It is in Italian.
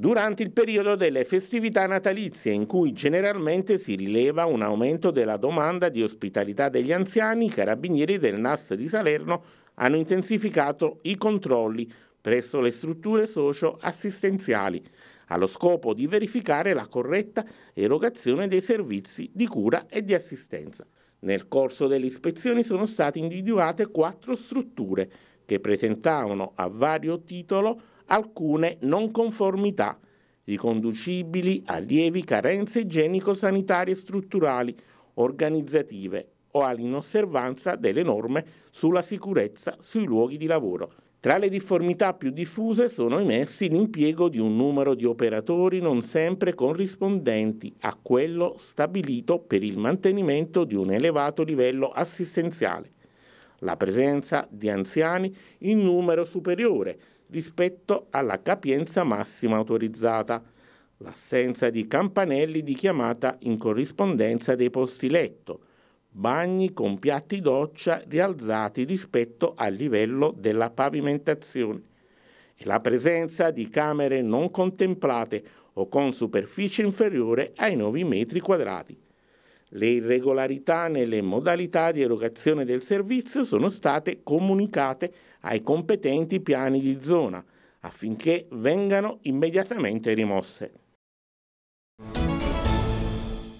durante il periodo delle festività natalizie in cui generalmente si rileva un aumento della domanda di ospitalità degli anziani, i carabinieri del NAS di Salerno hanno intensificato i controlli presso le strutture socio-assistenziali allo scopo di verificare la corretta erogazione dei servizi di cura e di assistenza. Nel corso delle ispezioni sono state individuate quattro strutture che presentavano a vario titolo alcune non conformità riconducibili a lievi carenze igienico-sanitarie strutturali, organizzative o all'inosservanza delle norme sulla sicurezza sui luoghi di lavoro. Tra le difformità più diffuse sono emersi l'impiego di un numero di operatori non sempre corrispondenti a quello stabilito per il mantenimento di un elevato livello assistenziale la presenza di anziani in numero superiore rispetto alla capienza massima autorizzata, l'assenza di campanelli di chiamata in corrispondenza dei posti letto, bagni con piatti doccia rialzati rispetto al livello della pavimentazione e la presenza di camere non contemplate o con superficie inferiore ai 9 metri quadrati le irregolarità nelle modalità di erogazione del servizio sono state comunicate ai competenti piani di zona affinché vengano immediatamente rimosse.